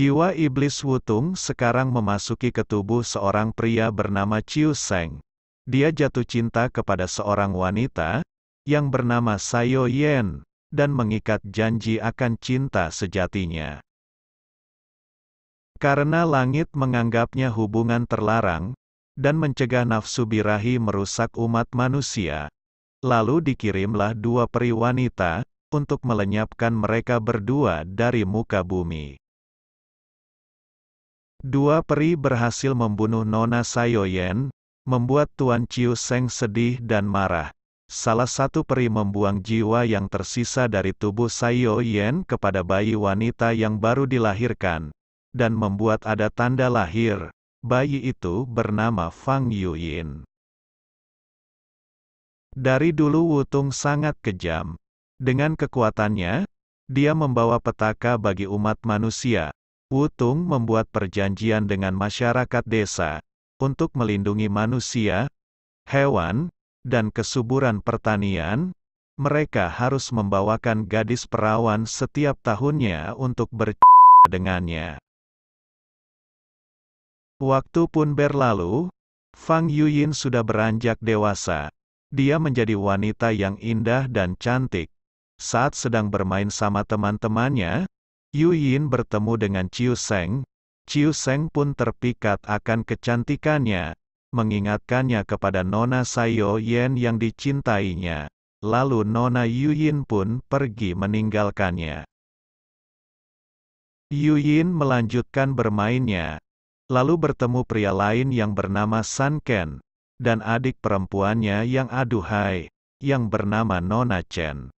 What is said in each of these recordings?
Jiwa iblis Wutung sekarang memasuki ketubuh seorang pria bernama Chiu Seng. Dia jatuh cinta kepada seorang wanita, yang bernama Sayo Yen, dan mengikat janji akan cinta sejatinya. Karena langit menganggapnya hubungan terlarang, dan mencegah nafsu birahi merusak umat manusia, lalu dikirimlah dua peri wanita, untuk melenyapkan mereka berdua dari muka bumi. Dua peri berhasil membunuh Nona Sayoyen, membuat Tuan Chiu Seng sedih dan marah. Salah satu peri membuang jiwa yang tersisa dari tubuh Sayo Yen kepada bayi wanita yang baru dilahirkan, dan membuat ada tanda lahir. Bayi itu bernama Fang Yuyin. Dari dulu Wutung sangat kejam. Dengan kekuatannya, dia membawa petaka bagi umat manusia, Wutung membuat perjanjian dengan masyarakat desa, untuk melindungi manusia, hewan, dan kesuburan pertanian, mereka harus membawakan gadis perawan setiap tahunnya untuk berc dengannya. Waktu pun berlalu, Fang Yuyin sudah beranjak dewasa. Dia menjadi wanita yang indah dan cantik. Saat sedang bermain sama teman-temannya, Yu Yin bertemu dengan Chiu Seng, Chiu Seng pun terpikat akan kecantikannya, mengingatkannya kepada Nona Sayo Yen yang dicintainya. Lalu Nona Yu Yin pun pergi meninggalkannya. Yu Yin melanjutkan bermainnya, lalu bertemu pria lain yang bernama San Ken, dan adik perempuannya yang aduhai, yang bernama Nona Chen.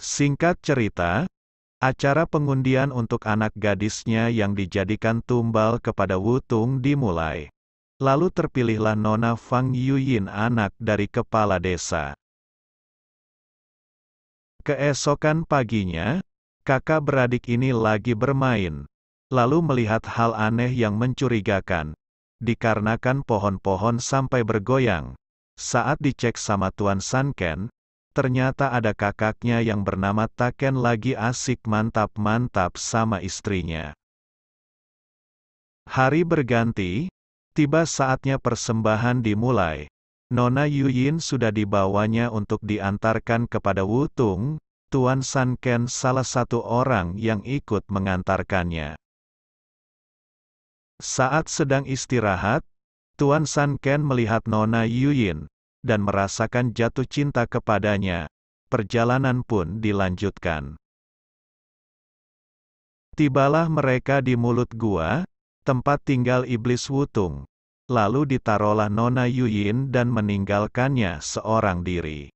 Singkat cerita, acara pengundian untuk anak gadisnya yang dijadikan tumbal kepada Wutung dimulai. Lalu terpilihlah Nona Fang Yuyin anak dari kepala desa. Keesokan paginya, kakak beradik ini lagi bermain. Lalu melihat hal aneh yang mencurigakan. Dikarenakan pohon-pohon sampai bergoyang. Saat dicek sama Tuan Sanken, ternyata ada kakaknya yang bernama Taken lagi asik mantap-mantap sama istrinya. Hari berganti, tiba saatnya persembahan dimulai. Nona Yuyin sudah dibawanya untuk diantarkan kepada Wutung, Tuan Sanken salah satu orang yang ikut mengantarkannya. Saat sedang istirahat, Tuan Sanken melihat Nona Yuyin, dan merasakan jatuh cinta kepadanya. Perjalanan pun dilanjutkan. Tibalah mereka di mulut gua, tempat tinggal iblis Wutung. Lalu ditarolah Nona Yuyin dan meninggalkannya seorang diri.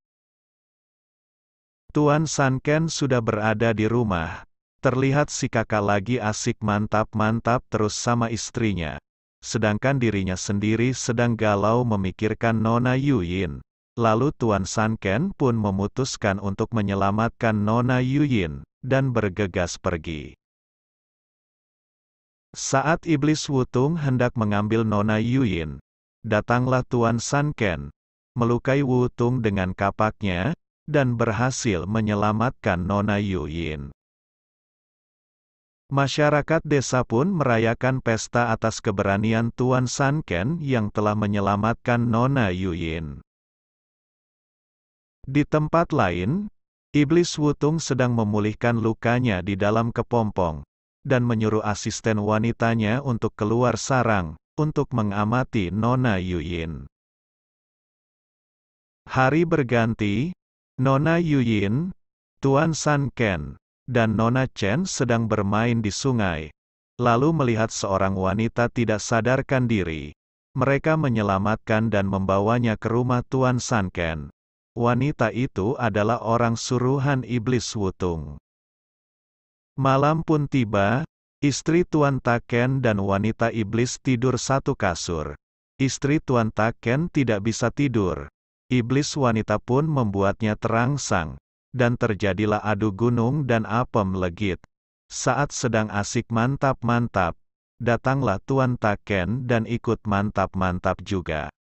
Tuan Sanken sudah berada di rumah. Terlihat si kakak lagi asik mantap-mantap terus sama istrinya sedangkan dirinya sendiri sedang galau memikirkan Nona Yuyin. Lalu Tuan Ken pun memutuskan untuk menyelamatkan Nona Yuyin, dan bergegas pergi. Saat Iblis Wutung hendak mengambil Nona Yuyin, datanglah Tuan Ken, melukai Wutung dengan kapaknya, dan berhasil menyelamatkan Nona Yuyin. Masyarakat desa pun merayakan pesta atas keberanian Tuan Sanken yang telah menyelamatkan Nona Yuyin. Di tempat lain, Iblis Wutung sedang memulihkan lukanya di dalam kepompong, dan menyuruh asisten wanitanya untuk keluar sarang, untuk mengamati Nona Yuyin. Hari berganti, Nona Yuyin, Tuan Sanken, dan Nona Chen sedang bermain di sungai. Lalu melihat seorang wanita tidak sadarkan diri. Mereka menyelamatkan dan membawanya ke rumah Tuan Sanken. Wanita itu adalah orang suruhan iblis Wutung. Malam pun tiba, istri Tuan Taken dan wanita iblis tidur satu kasur. Istri Tuan Taken tidak bisa tidur. Iblis wanita pun membuatnya terangsang dan terjadilah adu gunung dan apem legit. Saat sedang asik mantap-mantap, datanglah Tuan Taken dan ikut mantap-mantap juga.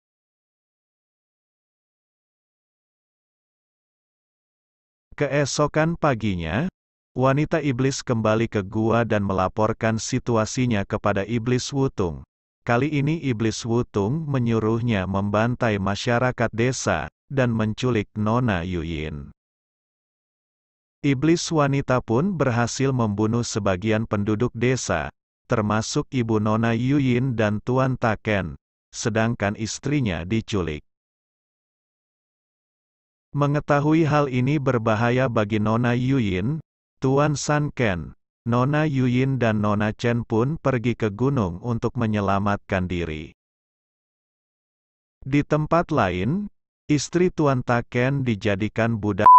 Keesokan paginya, wanita iblis kembali ke gua dan melaporkan situasinya kepada iblis Wutung. Kali ini iblis Wutung menyuruhnya membantai masyarakat desa, dan menculik Nona Yuyin. Iblis wanita pun berhasil membunuh sebagian penduduk desa, termasuk ibu Nona Yuyin dan Tuan Taken, sedangkan istrinya diculik. Mengetahui hal ini berbahaya bagi Nona Yuyin, Tuan San Ken, Nona Yuyin dan Nona Chen pun pergi ke gunung untuk menyelamatkan diri. Di tempat lain, istri Tuan Taken dijadikan budak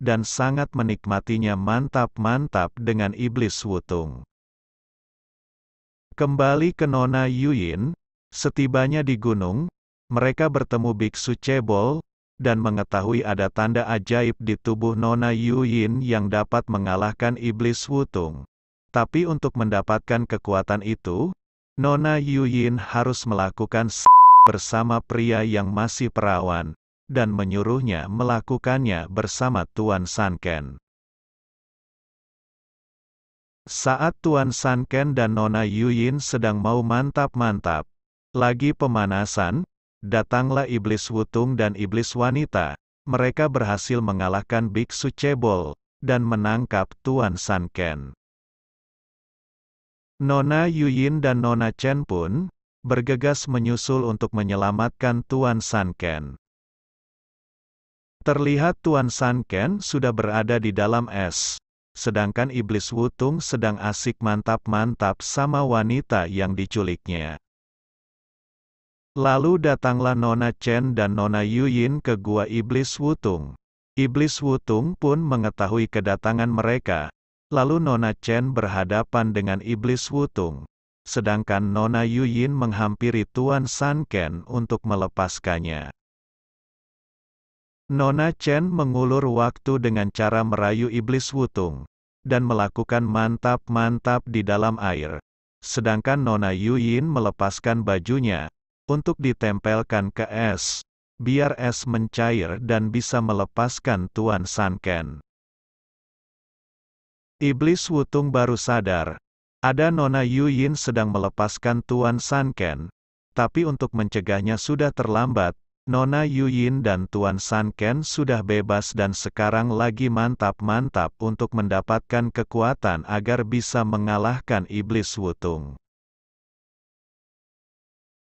dan sangat menikmatinya mantap-mantap dengan iblis wutung. Kembali ke Nona Yuyin, setibanya di gunung, mereka bertemu biksu Cebol, dan mengetahui ada tanda ajaib di tubuh Nona Yuyin yang dapat mengalahkan iblis wutung. Tapi untuk mendapatkan kekuatan itu, Nona Yuyin harus melakukan bersama pria yang masih perawan dan menyuruhnya melakukannya bersama Tuan Sanken. Saat Tuan Sanken dan Nona Yuyin sedang mau mantap-mantap, lagi pemanasan, datanglah iblis wutung dan iblis wanita, mereka berhasil mengalahkan biksu cebol, dan menangkap Tuan Sanken. Nona Yuyin dan Nona Chen pun bergegas menyusul untuk menyelamatkan Tuan Sanken. Terlihat Tuan San Ken sudah berada di dalam es. Sedangkan Iblis Wutung sedang asik mantap-mantap sama wanita yang diculiknya. Lalu datanglah Nona Chen dan Nona Yuyin ke gua Iblis Wutung. Iblis Wutung pun mengetahui kedatangan mereka. Lalu Nona Chen berhadapan dengan Iblis Wutung. Sedangkan Nona Yuyin menghampiri Tuan San Ken untuk melepaskannya. Nona Chen mengulur waktu dengan cara merayu iblis wutung, dan melakukan mantap-mantap di dalam air. Sedangkan Nona Yuyin melepaskan bajunya, untuk ditempelkan ke es, biar es mencair dan bisa melepaskan Tuan Ken. Iblis wutung baru sadar, ada Nona Yuyin sedang melepaskan Tuan Ken, tapi untuk mencegahnya sudah terlambat, Nona Yuyin dan Tuan San Ken sudah bebas dan sekarang lagi mantap-mantap untuk mendapatkan kekuatan agar bisa mengalahkan iblis Wutung.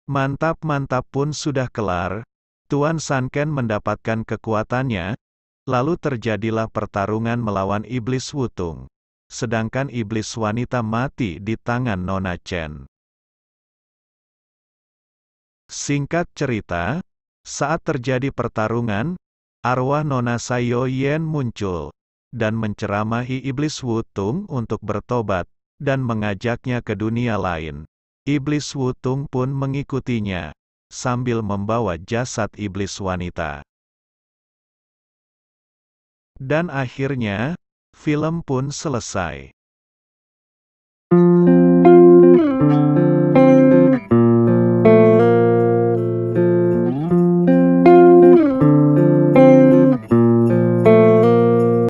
Mantap-mantap pun sudah kelar, Tuan San Ken mendapatkan kekuatannya, lalu terjadilah pertarungan melawan iblis Wutung. Sedangkan iblis wanita mati di tangan Nona Chen. Singkat cerita, saat terjadi pertarungan, arwah Nona Sayo Yen muncul, dan menceramahi Iblis Wutung untuk bertobat, dan mengajaknya ke dunia lain. Iblis Wutung pun mengikutinya, sambil membawa jasad iblis wanita. Dan akhirnya, film pun selesai.